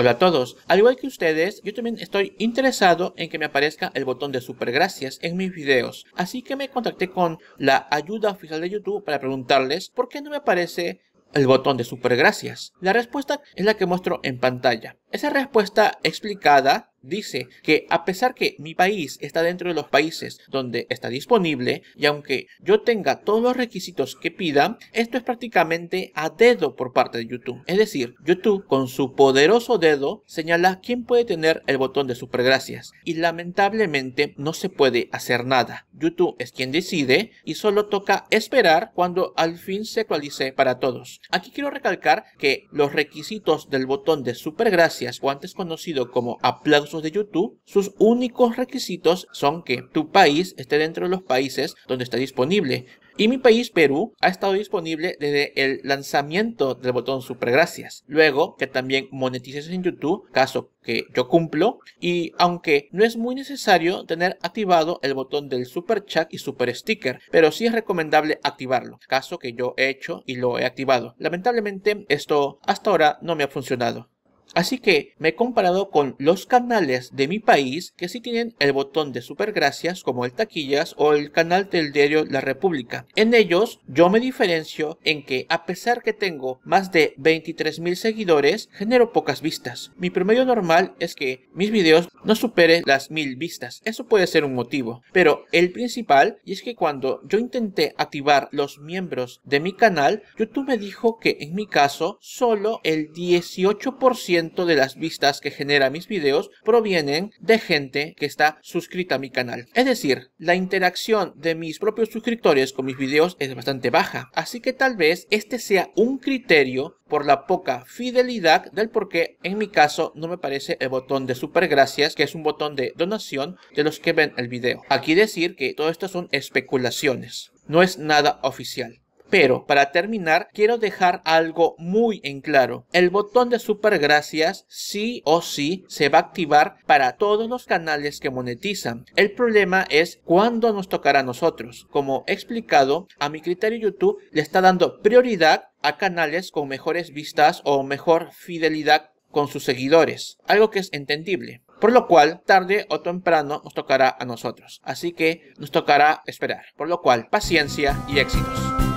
Hola a todos, al igual que ustedes, yo también estoy interesado en que me aparezca el botón de super gracias en mis videos, así que me contacté con la ayuda oficial de YouTube para preguntarles por qué no me aparece el botón de super gracias. La respuesta es la que muestro en pantalla. Esa respuesta explicada dice que a pesar que mi país está dentro de los países donde está disponible y aunque yo tenga todos los requisitos que pida, esto es prácticamente a dedo por parte de YouTube. Es decir, YouTube con su poderoso dedo señala quién puede tener el botón de supergracias y lamentablemente no se puede hacer nada. YouTube es quien decide y solo toca esperar cuando al fin se actualice para todos. Aquí quiero recalcar que los requisitos del botón de supergracias o antes conocido como aplauso de YouTube, sus únicos requisitos son que tu país esté dentro de los países donde está disponible. Y mi país, Perú, ha estado disponible desde el lanzamiento del botón Super gracias Luego, que también monetices en YouTube, caso que yo cumplo. Y aunque no es muy necesario tener activado el botón del Super Chat y Super Sticker, pero sí es recomendable activarlo, caso que yo he hecho y lo he activado. Lamentablemente, esto hasta ahora no me ha funcionado. Así que me he comparado con los canales de mi país que sí tienen el botón de supergracias como el taquillas o el canal del diario La República. En ellos yo me diferencio en que a pesar que tengo más de 23.000 seguidores, genero pocas vistas. Mi promedio normal es que mis videos no superen las 1.000 vistas. Eso puede ser un motivo. Pero el principal y es que cuando yo intenté activar los miembros de mi canal, YouTube me dijo que en mi caso solo el 18% de las vistas que genera mis videos provienen de gente que está suscrita a mi canal. Es decir, la interacción de mis propios suscriptores con mis videos es bastante baja. Así que tal vez este sea un criterio por la poca fidelidad del por qué en mi caso no me parece el botón de super gracias que es un botón de donación de los que ven el video. Aquí decir que todo esto son especulaciones, no es nada oficial. Pero para terminar, quiero dejar algo muy en claro. El botón de super gracias sí o sí se va a activar para todos los canales que monetizan. El problema es cuándo nos tocará a nosotros. Como he explicado, a mi criterio YouTube le está dando prioridad a canales con mejores vistas o mejor fidelidad con sus seguidores, algo que es entendible. Por lo cual, tarde o temprano nos tocará a nosotros. Así que nos tocará esperar. Por lo cual, paciencia y éxitos.